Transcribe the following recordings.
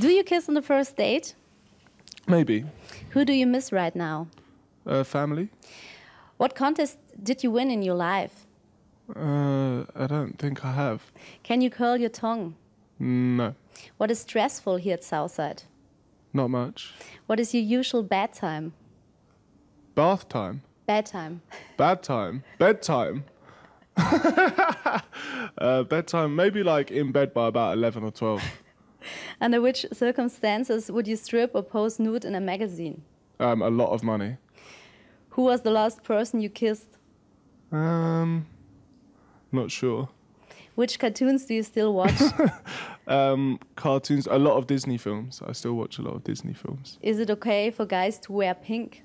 Do you kiss on the first date? Maybe. Who do you miss right now? Uh, family. What contest did you win in your life? Uh, I don't think I have. Can you curl your tongue? No. What is stressful here at Southside? Not much. What is your usual bad time? Bath time. Bedtime. time. Bad time. Bedtime. uh, bedtime, maybe like in bed by about 11 or 12. Under which circumstances would you strip or pose nude in a magazine? Um, a lot of money. Who was the last person you kissed? Um, not sure. Which cartoons do you still watch? um, cartoons, a lot of Disney films. I still watch a lot of Disney films. Is it okay for guys to wear pink?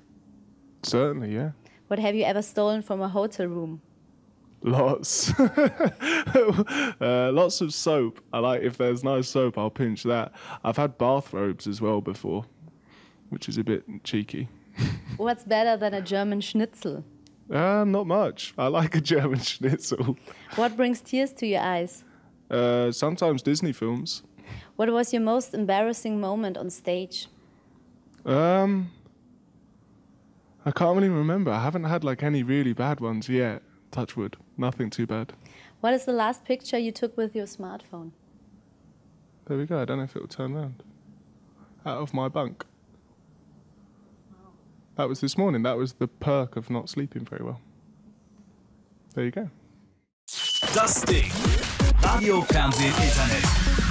Certainly, yeah. What have you ever stolen from a hotel room? Lots. uh, lots of soap. I like if there's no soap, I'll pinch that. I've had bathrobes as well before, which is a bit cheeky. What's better than a German schnitzel? Uh, not much. I like a German schnitzel. What brings tears to your eyes? Uh, sometimes Disney films. What was your most embarrassing moment on stage? Um, I can't really remember. I haven't had like any really bad ones yet touch wood, nothing too bad. What is the last picture you took with your smartphone? There we go. I don't know if it'll turn around. Out of my bunk. That was this morning. That was the perk of not sleeping very well. There you go. Dusty, Radio, Fernsehen, Internet.